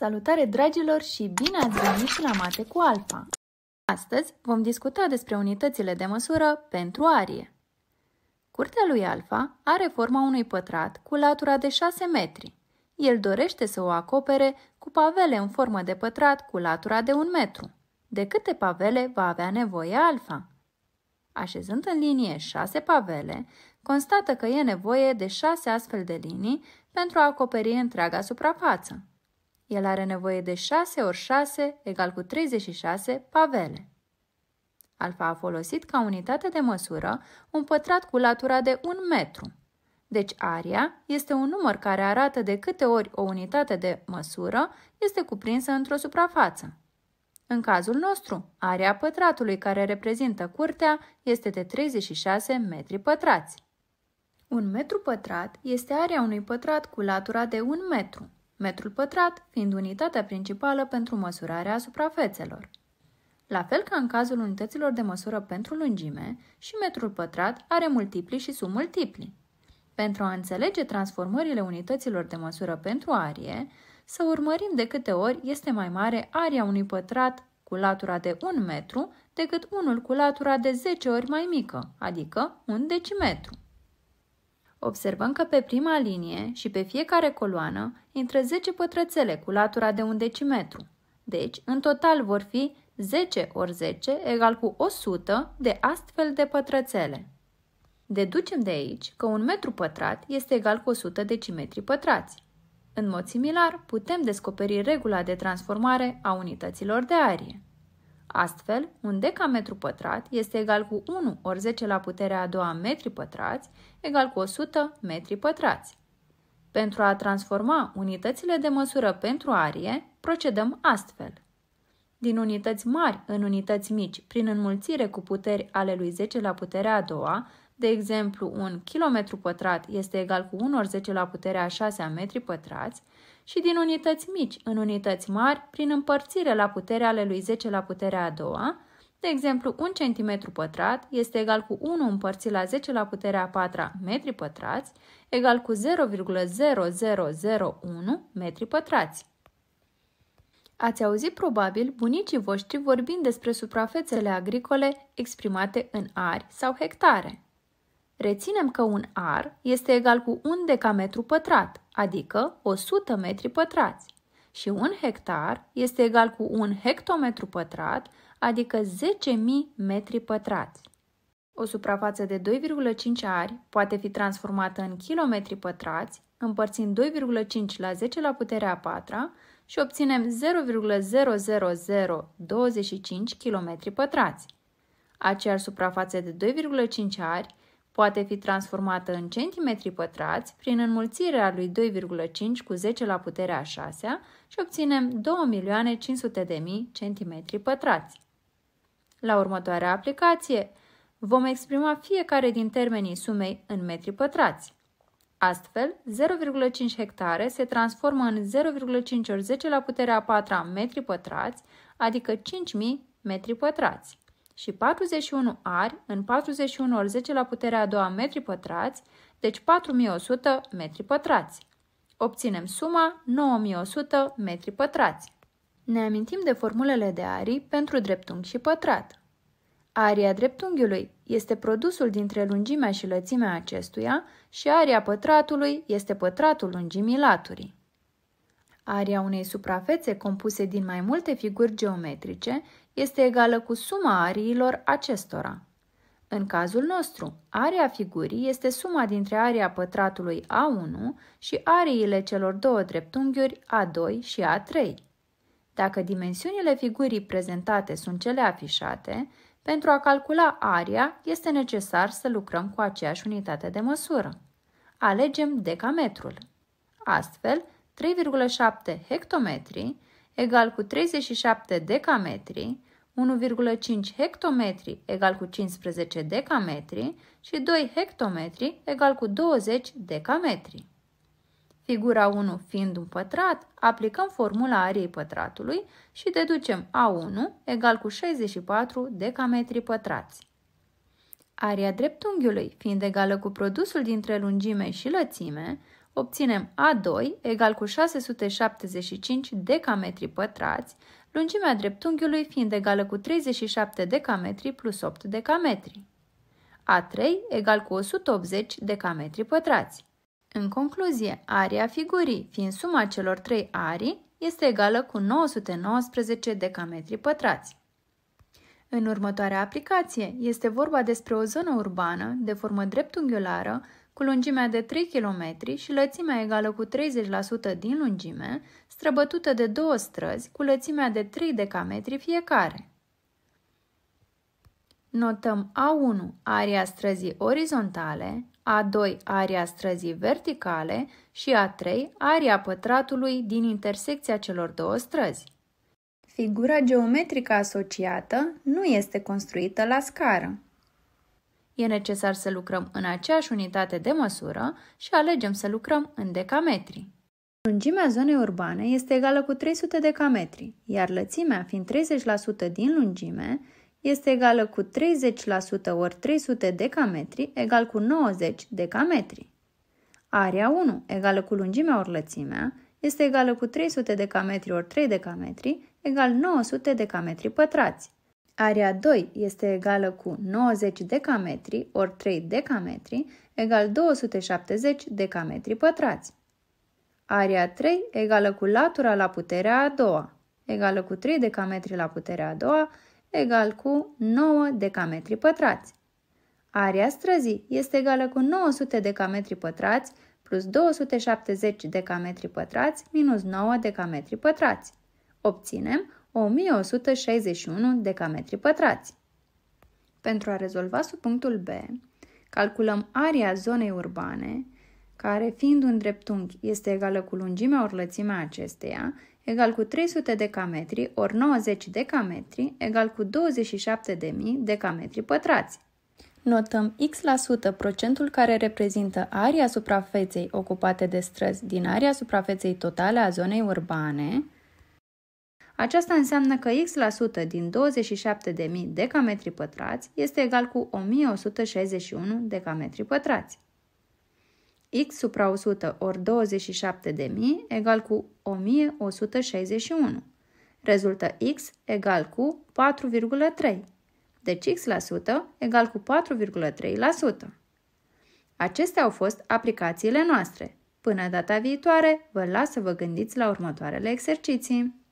Salutare dragilor și bine ați venit la Mate cu Alfa! Astăzi vom discuta despre unitățile de măsură pentru arie. Curtea lui Alfa are forma unui pătrat cu latura de 6 metri. El dorește să o acopere cu pavele în formă de pătrat cu latura de 1 metru. De câte pavele va avea nevoie Alfa? Așezând în linie 6 pavele, constată că e nevoie de 6 astfel de linii pentru a acoperi întreaga suprafață. El are nevoie de 6 ori 6 egal cu 36 pavele. Alfa a folosit ca unitate de măsură un pătrat cu latura de 1 metru. Deci aria este un număr care arată de câte ori o unitate de măsură este cuprinsă într-o suprafață. În cazul nostru, area pătratului care reprezintă curtea este de 36 metri pătrați. Un metru pătrat este area unui pătrat cu latura de 1 metru metrul pătrat fiind unitatea principală pentru măsurarea suprafețelor. La fel ca în cazul unităților de măsură pentru lungime, și metrul pătrat are multipli și submultipli. Pentru a înțelege transformările unităților de măsură pentru arie, să urmărim de câte ori este mai mare aria unui pătrat cu latura de 1 metru decât unul cu latura de 10 ori mai mică, adică un decimetru. Observăm că pe prima linie și pe fiecare coloană intră 10 pătrățele cu latura de un decimetru. Deci, în total vor fi 10 ori 10 egal cu 100 de astfel de pătrățele. Deducem de aici că un metru pătrat este egal cu 100 decimetri pătrați. În mod similar, putem descoperi regula de transformare a unităților de arie. Astfel, un decametru pătrat este egal cu 1 ori 10 la puterea a doua metri pătrați, egal cu 100 metri pătrați. Pentru a transforma unitățile de măsură pentru arie, procedăm astfel. Din unități mari în unități mici, prin înmulțire cu puteri ale lui 10 la puterea a doua, de exemplu, un kilometru pătrat este egal cu 1 ori 10 la puterea 6 a metri pătrați și din unități mici în unități mari prin împărțire la puterea ale lui 10 la puterea a doua, de exemplu, un cm pătrat este egal cu 1 împărțit la 10 la puterea 4 metri pătrați, egal cu 0,0001 metri pătrați. Ați auzit probabil bunicii voștri vorbind despre suprafețele agricole exprimate în ari sau hectare. Reținem că un ar este egal cu un decametru pătrat, adică 100 metri pătrați, și un hectar este egal cu un hectometru pătrat, adică 10.000 metri pătrați. O suprafață de 2,5 ari poate fi transformată în kilometri pătrați, împărțind 2,5 la 10 la puterea a 4 și obținem 0,00025 km pătrați. Aceeași suprafață de 2,5 ari poate fi transformată în centimetri pătrați prin înmulțirea lui 2,5 cu 10 la puterea 6 și obținem 2.500.000 centimetri pătrați. La următoarea aplicație, vom exprima fiecare din termenii sumei în metri pătrați. Astfel, 0,5 hectare se transformă în 0,5 ori 10 la puterea 4 metri pătrați, adică 5.000 metri pătrați și 41 ari în 41 ori 10 la puterea a doua metri pătrați, deci 4100 metri pătrați. Obținem suma 9100 metri pătrați. Ne amintim de formulele de arii pentru dreptunghi și pătrat. Aria dreptunghiului este produsul dintre lungimea și lățimea acestuia și aria pătratului este pătratul lungimii laturii. Aria unei suprafețe compuse din mai multe figuri geometrice este egală cu suma ariilor acestora. În cazul nostru, area figurii este suma dintre area pătratului A1 și ariile celor două dreptunghiuri A2 și A3. Dacă dimensiunile figurii prezentate sunt cele afișate, pentru a calcula aria este necesar să lucrăm cu aceeași unitate de măsură. Alegem decametrul. Astfel, 3,7 hectometri egal cu 37 decametri 1,5 hectometri egal cu 15 decametri și 2 hectometri egal cu 20 decametri. Figura 1 fiind un pătrat, aplicăm formula ariei pătratului și deducem A1 egal cu 64 decametri pătrați. Aria dreptunghiului fiind egală cu produsul dintre lungime și lățime, obținem A2 egal cu 675 decametri pătrați lungimea dreptunghiului fiind egală cu 37 decametri plus 8 decametri. A3 egal cu 180 decametri pătrați. În concluzie, area figurii, fiind suma celor trei arii, este egală cu 919 decametri pătrați. În următoarea aplicație este vorba despre o zonă urbană de formă dreptunghiulară cu lungimea de 3 km și lățimea egală cu 30% din lungime, străbătută de două străzi cu lățimea de 3 decametri fiecare. Notăm A1 aria străzii orizontale, A2 aria străzii verticale și A3 aria pătratului din intersecția celor două străzi. Figura geometrică asociată nu este construită la scară. E necesar să lucrăm în aceeași unitate de măsură și alegem să lucrăm în decametri. Lungimea zonei urbane este egală cu 300 decametri, iar lățimea, fiind 30% din lungime, este egală cu 30% ori 300 decametri, egal cu 90 decametri. Area 1, egală cu lungimea ori lățimea, este egală cu 300 decametri ori 3 decametri, egal 900 decametri pătrați. Area 2 este egală cu 90 decametri ori 3 decametri egal 270 decametri pătrați. Area 3 egală cu latura la puterea a doua egală cu 3 decametri la puterea a doua egal cu 9 decametri pătrați. Area străzii este egală cu 900 decametri pătrați plus 270 decametri pătrați minus 9 decametri pătrați. Obținem 1161 decametri pătrați. Pentru a rezolva sub punctul B, calculăm area zonei urbane, care fiind un dreptunghi este egală cu lungimea ori lățimea acesteia, egal cu 300 decametri ori 90 decametri, egal cu 27.000 decametri pătrați. Notăm X% procentul care reprezintă area suprafeței ocupate de străzi din area suprafeței totale a zonei urbane, aceasta înseamnă că X% din 27.000 decametri pătrați este egal cu 1161 decametri pătrați. X supra 100 ori 27.000 egal cu 1161. Rezultă X egal cu 4,3. Deci X% egal cu 4,3%. Acestea au fost aplicațiile noastre. Până data viitoare, vă las să vă gândiți la următoarele exerciții.